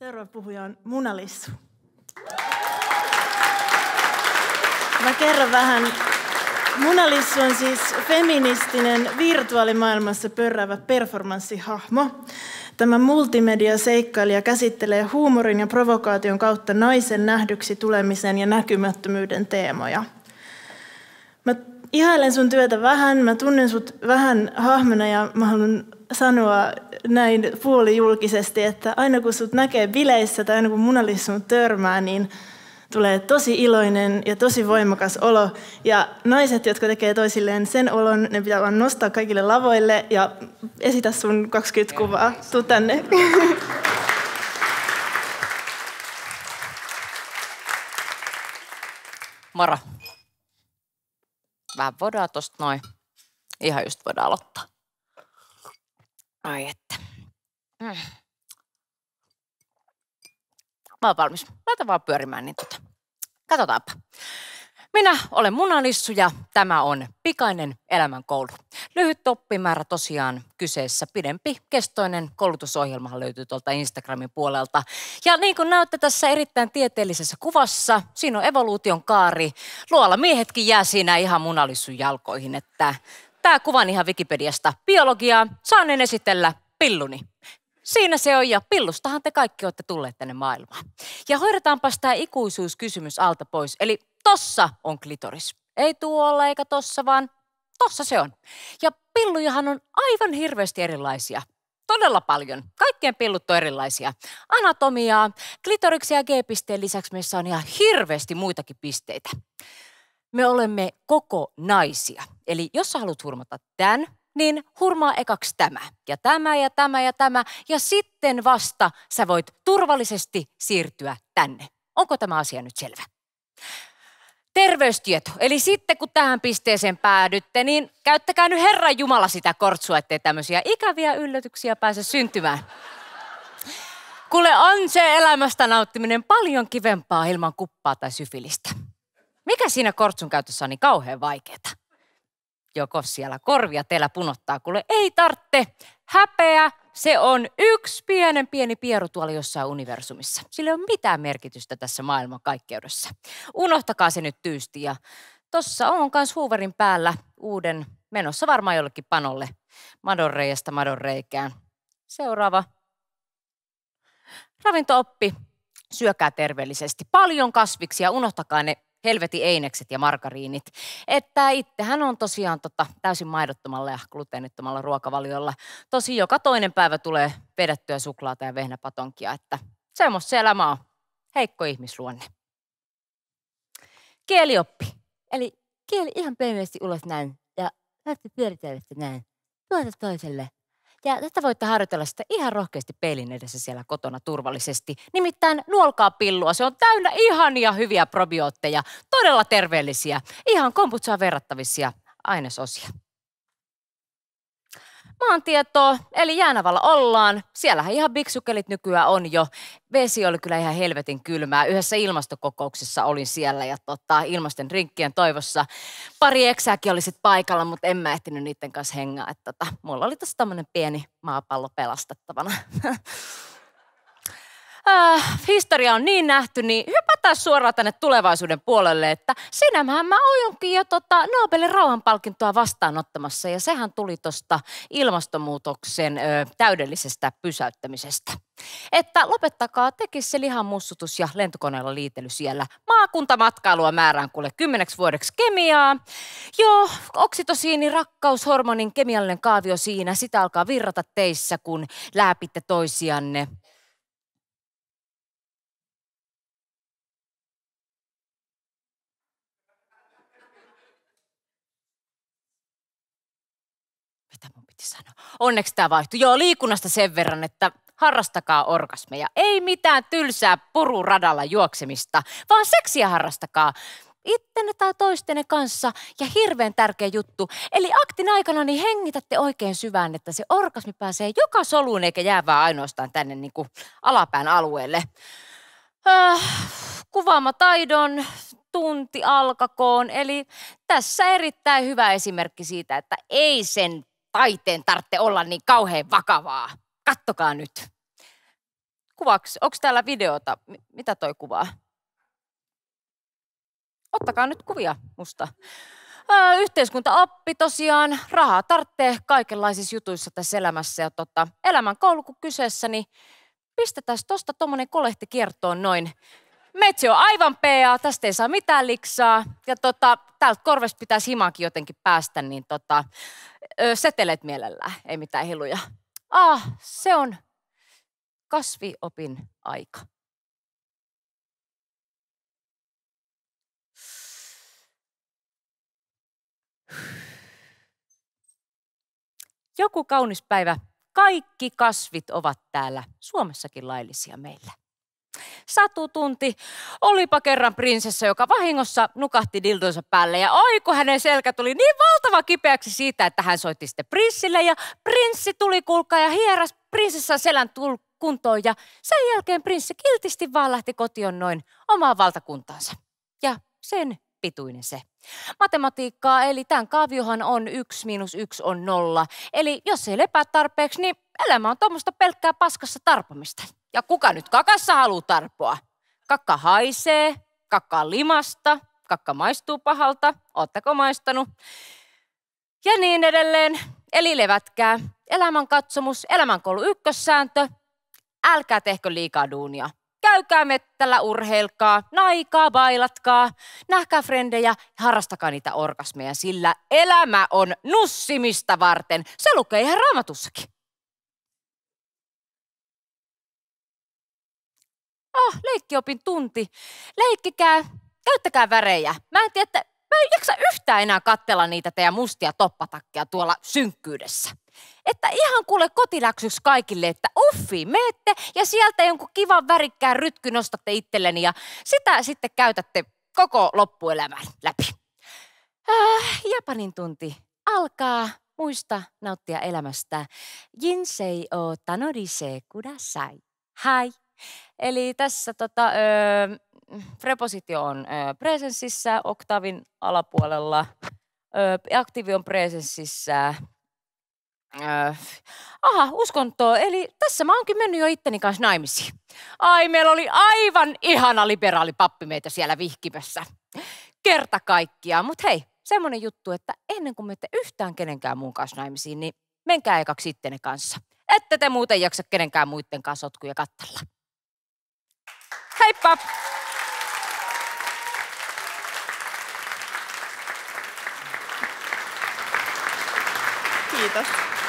Seuraava puhuja on Munalissu. Mä kerron vähän. Munalissu on siis feministinen virtuaalimaailmassa pörräävä performanssihahmo. Tämä multimediaseikkailija käsittelee huumorin ja provokaation kautta naisen nähdyksi tulemisen ja näkymättömyyden teemoja. Mä ihailen sun työtä vähän, mä tunnen sut vähän hahmona ja mä haluan sanoa näin puolijulkisesti, että aina kun sut näkee bileissä tai aina kun munallis sun törmää, niin tulee tosi iloinen ja tosi voimakas olo. Ja naiset, jotka tekee toisilleen sen olon, ne pitää vaan nostaa kaikille lavoille ja esitä sun 20 kuvaa. Tuu tänne. Moro. Vähän vodaa tosta noin. Ihan just voidaan aloittaa. Ai että. Mm. Mä oon valmis. Laita vaan pyörimään, niin tota. Katsotaanpa. Minä olen Munalissu ja tämä on Pikainen elämänkoulu. Lyhyt oppimäärä tosiaan kyseessä, pidempi kestoinen koulutusohjelma löytyy tuolta Instagramin puolelta. Ja niin kuin näytte tässä erittäin tieteellisessä kuvassa, siinä on evoluution kaari. Luola miehetkin jää siinä ihan Munalissun jalkoihin, että Tää kuvan ihan Wikipediasta. Biologiaa en esitellä pilluni. Siinä se on ja pillustahan te kaikki olette tulleet tänne maailmaan. Ja hoidetaanpas tämä ikuisuuskysymys alta pois. Eli tossa on klitoris. Ei tuolla eikä tossa, vaan tossa se on. Ja pillujahan on aivan hirveästi erilaisia. Todella paljon. Kaikkien pillut on erilaisia. Anatomiaa, klitoriksia ja G-pisteen lisäksi meissä on ihan hirveästi muitakin pisteitä me olemme koko naisia. Eli jos sä haluat hurmata tämän, niin hurmaa ekaksi tämä ja tämä ja tämä ja tämä ja sitten vasta sä voit turvallisesti siirtyä tänne. Onko tämä asia nyt selvä? Terveystieto. Eli sitten kun tähän pisteeseen päädytte, niin käyttäkää nyt Herran Jumala sitä kortsua, ettei tämmöisiä ikäviä yllätyksiä pääse syntymään. Kuule, on se elämästä nauttiminen paljon kivempaa ilman kuppaa tai syfilistä. Mikä siinä kortsun käytössä on niin kauhean vaikeeta? Joko siellä korvia teillä punottaa, kuule ei tartte. Häpeä, se on yksi pienen pieni pieru tuolla jossain universumissa. Sillä ei ole mitään merkitystä tässä maailman kaikkeudessa. Unohtakaa se nyt tyysti ja tossa on myös Hooverin päällä uuden menossa varmaan jollekin panolle. Madonreijasta madonreikään. Seuraava. Ravintooppi. Syökää terveellisesti. Paljon kasviksia, unohtakaa ne Helveti einekset ja margariinit. Että hän on tosiaan tota, täysin maidottomalla ja gluteenittomalla ruokavaliolla. Tosi joka toinen päivä tulee vedettyä suklaata ja vehnäpatonkia, että semmoista se elämä on. Heikko ihmisluonne. Kielioppi. Eli kieli ihan pehmeästi ulos näin ja lähti pyöritellä näin. Tuota toiselle ja tätä voitte harjoitella sitä ihan rohkeasti peilin edessä siellä kotona turvallisesti. Nimittäin nuolkaa pillua, se on täynnä ihania hyviä probiootteja, todella terveellisiä, ihan komputsaa verrattavissa ainesosia maantietoa, eli Jäänavalla ollaan. Siellähän ihan biksukelit nykyään on jo. Vesi oli kyllä ihan helvetin kylmää. Yhdessä ilmastokokouksessa olin siellä ja tota, ilmasten rinkkien toivossa. Pari eksääkin oli sit paikalla, mutta en mä ehtinyt niiden kanssa hengaa. Et, tota, mulla oli tässä tämmöinen pieni maapallo pelastettavana. Ah, historia on niin nähty, niin hypätään suoraan tänne tulevaisuuden puolelle, että sinähän mä oonkin jo tota Nobelin rauhanpalkintoa vastaanottamassa ja sehän tuli tuosta ilmastonmuutoksen ö, täydellisestä pysäyttämisestä. Että lopettakaa tekis se mussutus ja lentokoneella liitely siellä. Maakuntamatkailua määrään kuule kymmeneksi vuodeksi kemiaa. Joo, oksitosiini, rakkaushormonin kemiallinen kaavio siinä. Sitä alkaa virrata teissä, kun lääpitte toisianne. Mitä mun piti sanoa? Onneksi tämä vaihtui. Joo, liikunnasta sen verran, että harrastakaa orgasmeja. Ei mitään tylsää pururadalla juoksemista, vaan seksiä harrastakaa ittenne tai toistenne kanssa. Ja hirveän tärkeä juttu. Eli aktin aikana niin hengitätte oikein syvään, että se orgasmi pääsee joka soluun eikä jää vaan ainoastaan tänne niin kuin alapään alueelle. Äh, taidon tunti alkakoon. Eli tässä erittäin hyvä esimerkki siitä, että ei sen taiteen tarvitse olla niin kauhean vakavaa. Kattokaa nyt. Kuvaksi, onko täällä videota? M- mitä toi kuvaa? Ottakaa nyt kuvia musta. Ää, yhteiskuntaoppi tosiaan, rahaa tarvitsee kaikenlaisissa jutuissa tässä elämässä. Ja tota, elämän koulu kyseessä, niin pistetään tuosta tuommoinen kolehti kiertoon noin Metsi on aivan peaa, tästä ei saa mitään liksaa. Ja tota, täältä korvesta pitäisi himaankin jotenkin päästä, niin tota, ö, setelet mielellään, ei mitään hiluja. Ah, se on kasviopin aika. Joku kaunis päivä. Kaikki kasvit ovat täällä Suomessakin laillisia meillä satutunti. Olipa kerran prinsessa, joka vahingossa nukahti dildonsa päälle ja oi kun hänen selkä tuli niin valtava kipeäksi siitä, että hän soitti sitten prinssille ja prinssi tuli kulkaa ja hieras prinsessan selän tul- kuntoon ja sen jälkeen prinssi kiltisti vaan lähti kotiin noin omaan valtakuntaansa. Ja sen pituinen se. Matematiikkaa, eli tämän kaaviohan on 1 miinus 1 on nolla. Eli jos ei lepää tarpeeksi, niin elämä on tuommoista pelkkää paskassa tarpomista. Ja kuka nyt kakassa haluaa tarpoa? Kakka haisee, kakka limasta, kakka maistuu pahalta, ootteko maistanut? Ja niin edelleen. Eli levätkää. elämän elämän elämänkoulu ykkössääntö. Älkää tehkö liikaa duunia käykää mettällä, urheilkaa, naikaa, bailatkaa, nähkää frendejä, harrastakaa niitä orgasmeja, sillä elämä on nussimista varten. Se lukee ihan raamatussakin. Oh, leikkiopin tunti. Leikkikää, käyttäkää värejä. Mä en tiedä, että mä en jaksa yhtään enää kattella niitä teidän mustia toppatakkeja tuolla synkkyydessä. Että ihan kuule kotiläksyksi kaikille, että uffi, meette ja sieltä jonkun kivan värikkään rytky nostatte itselleni ja sitä sitten käytätte koko loppuelämän läpi. Äh, Japanin tunti alkaa. Muista nauttia elämästä. Jinsei o tanorise kudasai. Hai. Eli tässä tota, öö, prepositio on öö, presenssissä, oktaavin alapuolella. Öö, aktiivi on presenssissä, Äh, aha, uskontoa. Eli tässä mä oonkin mennyt jo itteni kanssa naimisiin. Ai, meillä oli aivan ihana liberaali pappi meitä siellä vihkimässä. Kerta kaikkiaan. Mutta hei, semmonen juttu, että ennen kuin menette yhtään kenenkään muun kanssa naimisiin, niin menkää ekaksi ittenne kanssa. Ette te muuten jaksa kenenkään muiden kanssa sotkuja kattella. Heippa! Kiitos.